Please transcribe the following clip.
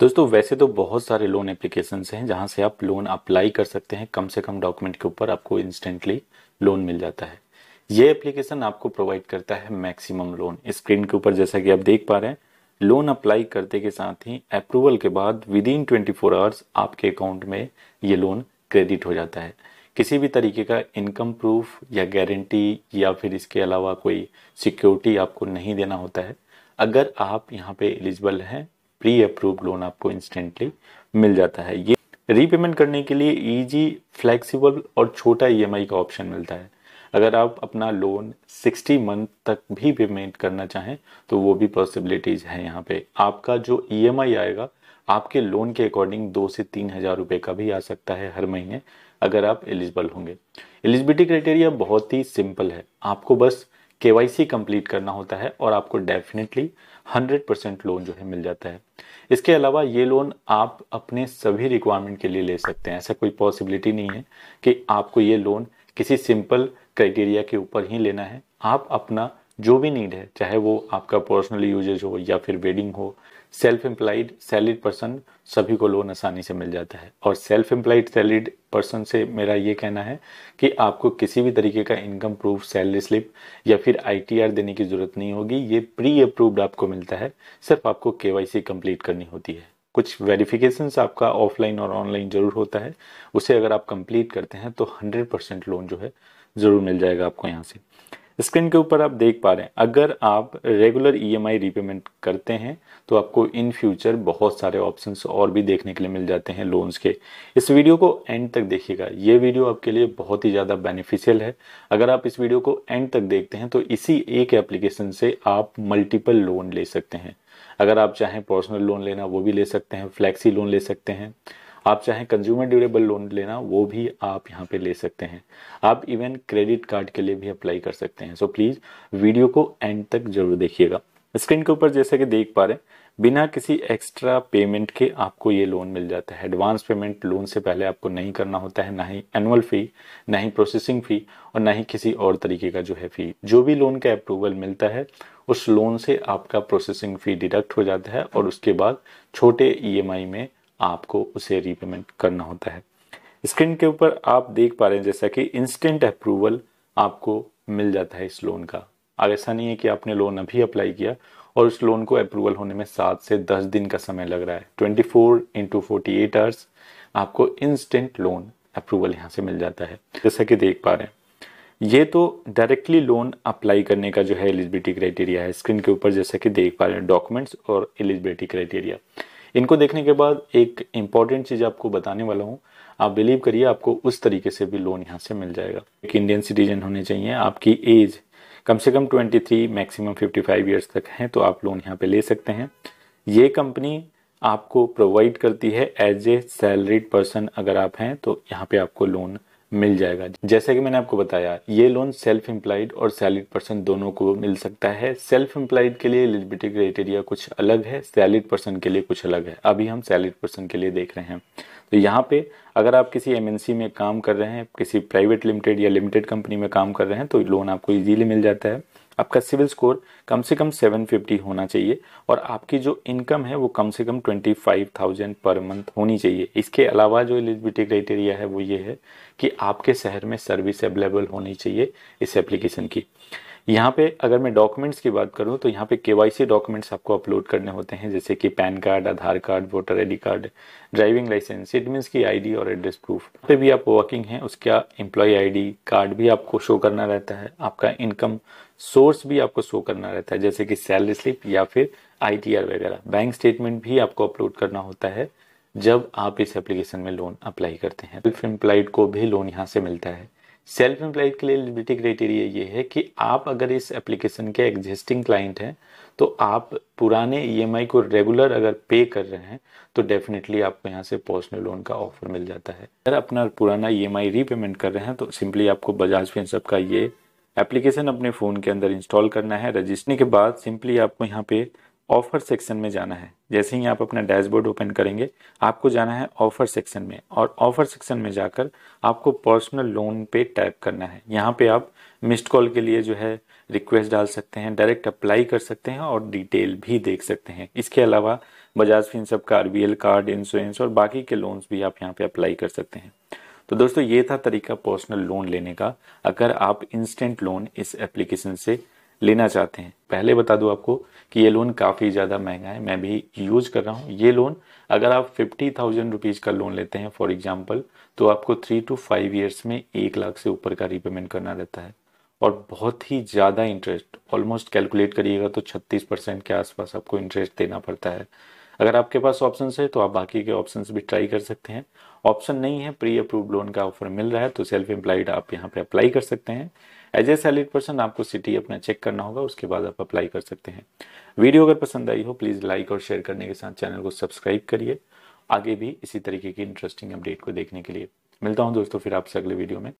दोस्तों वैसे तो बहुत सारे लोन एप्लीकेशन हैं जहां से आप लोन अप्लाई कर सकते हैं कम से कम डॉक्यूमेंट के ऊपर आपको इंस्टेंटली लोन मिल जाता है ये एप्लीकेशन आपको प्रोवाइड करता है मैक्सिमम लोन स्क्रीन के ऊपर जैसा कि आप देख पा रहे हैं लोन अप्लाई करते के साथ ही अप्रूवल के बाद within twenty four hours आपके अकाउंट में ये लोन क्रेडिट हो जाता है किसी भी तरीके का इनकम प्रूफ या गारंटी या फिर इसके अलावा कोई सिक्योरिटी आपको नहीं देना होता है अगर आप यहाँ पे एलिजिबल हैं प्री अप्रूव लोन आपको इंस्टेंटली मिल जाता है ये रीपेमेंट करने के लिए इजी फ्लेक्सिबल और छोटा ईएमआई e का ऑप्शन मिलता है अगर आप अपना लोन 60 मंथ तक भी पेमेंट करना चाहें तो वो भी पॉसिबिलिटीज़ है यहाँ पे आपका जो ईएमआई e आएगा आपके लोन के अकॉर्डिंग दो से तीन हज़ार रुपये का भी आ सकता है हर महीने अगर आप एलिजिबल होंगे एलिजिबिलिटी क्राइटेरिया बहुत ही सिंपल है आपको बस के कंप्लीट करना होता है और आपको डेफिनेटली 100 परसेंट लोन जो है मिल जाता है इसके अलावा ये लोन आप अपने सभी रिक्वायरमेंट के लिए ले सकते हैं ऐसा कोई पॉसिबिलिटी नहीं है कि आपको ये लोन किसी सिंपल क्राइटेरिया के ऊपर ही लेना है आप अपना जो भी नीड है चाहे वो आपका पर्सनल यूजेज हो या फिर वेडिंग हो सेल्फ एम्प्लॉयड सैलरीड पर्सन सभी को लोन आसानी से मिल जाता है और सेल्फ एम्प्लॉयड सैलरीड पर्सन से मेरा ये कहना है कि आपको किसी भी तरीके का इनकम प्रूफ सैलरी स्लिप या फिर आई देने की ज़रूरत नहीं होगी ये प्री अप्रूव्ड आपको मिलता है सिर्फ आपको के कंप्लीट करनी होती है कुछ वेरिफिकेशन आपका ऑफलाइन और ऑनलाइन ज़रूर होता है उसे अगर आप कंप्लीट करते हैं तो हंड्रेड परसेंट लोन जो है ज़रूर मिल जाएगा आपको यहाँ से स्क्रीन के ऊपर आप देख पा रहे हैं अगर आप रेगुलर ईएमआई रीपेमेंट करते हैं तो आपको इन फ्यूचर बहुत सारे ऑप्शंस और भी देखने के लिए मिल जाते हैं लोन्स के इस वीडियो को एंड तक देखिएगा ये वीडियो आपके लिए बहुत ही ज़्यादा बेनिफिशियल है अगर आप इस वीडियो को एंड तक देखते हैं तो इसी एक एप्लीकेशन से आप मल्टीपल लोन ले सकते हैं अगर आप चाहें पर्सनल लोन लेना वो भी ले सकते हैं फ्लैक्सी लोन ले सकते हैं आप चाहे कंज्यूमर ड्यूरेबल लोन लेना वो भी आप यहाँ पे ले सकते हैं आप इवन क्रेडिट कार्ड के लिए भी अप्लाई कर सकते हैं सो so, प्लीज़ वीडियो को एंड तक जरूर देखिएगा स्क्रीन के ऊपर जैसे कि देख पा रहे हैं बिना किसी एक्स्ट्रा पेमेंट के आपको ये लोन मिल जाता है एडवांस पेमेंट लोन से पहले आपको नहीं करना होता है ना ही एनुअल फ़ी ना ही प्रोसेसिंग फ़ी और ना ही किसी और तरीके का जो है फ़ी जो भी लोन का अप्रूवल मिलता है उस लोन से आपका प्रोसेसिंग फ़ी डिडक्ट हो जाता है और उसके बाद छोटे ई में आपको उसे रीपेमेंट करना होता है स्क्रीन के ऊपर आप देख पा रहे हैं जैसा कि इंस्टेंट अप्रूवल आपको मिल जाता है इस लोन का अब ऐसा नहीं है कि आपने लोन अभी अप्लाई किया और उस लोन को अप्रूवल होने में सात से दस दिन का समय लग रहा है twenty four into forty eight hours आपको इंस्टेंट लोन अप्रूवल यहाँ से मिल जाता है जैसा कि देख पा रहे हैं ये तो डायरेक्टली लोन अप्लाई करने का जो है एलिजिबिलिटी क्राइटेरिया है स्क्रीन के ऊपर जैसा कि देख पा रहे हैं डॉक्यूमेंट्स और एलिजिबिलिटी क्राइटेरिया इनको देखने के बाद एक इम्पॉर्टेंट चीज़ आपको बताने वाला हूँ आप बिलीव करिए आपको उस तरीके से भी लोन यहाँ से मिल जाएगा एक इंडियन सिटीजन होने चाहिए आपकी एज कम से कम 23 मैक्सिमम 55 ईयर्स तक है तो आप लोन यहाँ पे ले सकते हैं ये कंपनी आपको प्रोवाइड करती है एज ए सैलरीड पर्सन अगर आप हैं तो यहाँ पे आपको लोन मिल जाएगा जैसे कि मैंने आपको बताया ये लोन सेल्फ एम्प्लॉयड और सैलरीड पर्सन दोनों को मिल सकता है सेल्फ एम्प्लॉयड के लिए एलिजिबिलिटी क्राइटेरिया कुछ अलग है सैलरीड पर्सन के लिए कुछ अलग है अभी हम सैलरीड पर्सन के लिए देख रहे हैं तो यहाँ पे अगर आप किसी एमएनसी में काम कर रहे हैं किसी प्राइवेट लिमिटेड या लिमिटेड कंपनी में काम कर रहे हैं तो लोन आपको इजीली मिल जाता है आपका सिविल स्कोर कम से कम 750 होना चाहिए और आपकी जो इनकम है वो कम से कम 25,000 पर मंथ होनी चाहिए इसके अलावा जो एलिजिबिलिटी क्राइटेरिया है वो ये है कि आपके शहर में सर्विस अवेलेबल होनी चाहिए इस एप्लीकेशन की यहाँ पे अगर मैं डॉक्यूमेंट्स की बात करूँ तो यहाँ पे के डॉक्यूमेंट्स आपको अपलोड करने होते हैं जैसे कि PAN card Aadhaar card voter I card driving licence it means की आईडी और एड्रेस प्रूफ पे भी आप वर्किंग हैं उसका एम्प्लॉय आईडी कार्ड भी आपको शो करना रहता है आपका इनकम सोर्स भी आपको शो करना रहता है जैसे कि सैलरी स्लिप या फिर आई वगैरह बैंक स्टेटमेंट भी आपको अपलोड करना होता है जब आप इस एप्लीकेशन में लोन अप्लाई करते हैं सेल्फ एम्प्लॉयड को भी लोन यहाँ से मिलता है सेल्फ एम्प्लॉयड के लिए एलिजिबिलिटी क्राइटेरिया ये है कि आप अगर इस एप्लीकेशन के एग्जिस्टिंग क्लाइंट हैं तो आप पुराने ईएमआई e को रेगुलर अगर पे कर रहे हैं तो डेफिनेटली आपको यहाँ से पर्सनल लोन का ऑफर मिल जाता है अगर अपना पुराना ईएमआई e रीपेमेंट कर रहे हैं तो सिंपली आपको बजाज फिंसअप का ये एप्लीकेशन अपने फ़ोन के अंदर इंस्टॉल करना है रजिस्ट्री के बाद सिंपली आपको यहाँ पे ऑफर सेक्शन में जाना है जैसे ही आप अपना डैशबोर्ड ओपन करेंगे आपको जाना है ऑफर सेक्शन में और ऑफर सेक्शन में जाकर आपको पर्सनल लोन पे टाइप करना है यहाँ पे आप मिस्ड कॉल के लिए जो है रिक्वेस्ट डाल सकते हैं डायरेक्ट अप्लाई कर सकते हैं और डिटेल भी देख सकते हैं इसके अलावा बजाज फिन सब का आर कार्ड इंश्योरेंस और बाकी के लोन्स भी आप यहाँ पे अप्लाई कर सकते हैं तो दोस्तों ये था तरीका पर्सनल लोन लेने का अगर आप इंस्टेंट लोन इस एप्लीकेशन से लेना चाहते हैं पहले बता दूं आपको कि ये लोन काफ़ी ज़्यादा महंगा है मैं भी यूज़ कर रहा हूँ ये लोन अगर आप फिफ्टी थाउजेंड रुपीज़ का लोन लेते हैं फॉर एग्जाम्पल तो आपको थ्री टू फाइव ईयर्स में एक लाख से ऊपर का रीपेमेंट करना रहता है और बहुत ही ज़्यादा इंटरेस्ट ऑलमोस्ट कैलकुलेट करिएगा तो छत्तीस परसेंट के आसपास आपको इंटरेस्ट देना पड़ता है अगर आपके पास ऑप्शन है तो आप बाकी के ऑप्शन भी ट्राई कर सकते हैं ऑप्शन नहीं है प्री अप्रूव लोन का ऑफर मिल रहा है तो सेल्फ एम्प्लाइड आप यहाँ पे अप्लाई कर सकते हैं एज ए सैलरीड पर्सन आपको सिटी अपना चेक करना होगा उसके बाद आप अप्लाई कर सकते हैं वीडियो अगर पसंद आई हो प्लीज़ लाइक और शेयर करने के साथ चैनल को सब्सक्राइब करिए आगे भी इसी तरीके की इंटरेस्टिंग अपडेट को देखने के लिए मिलता हूँ दोस्तों फिर आपसे अगले वीडियो में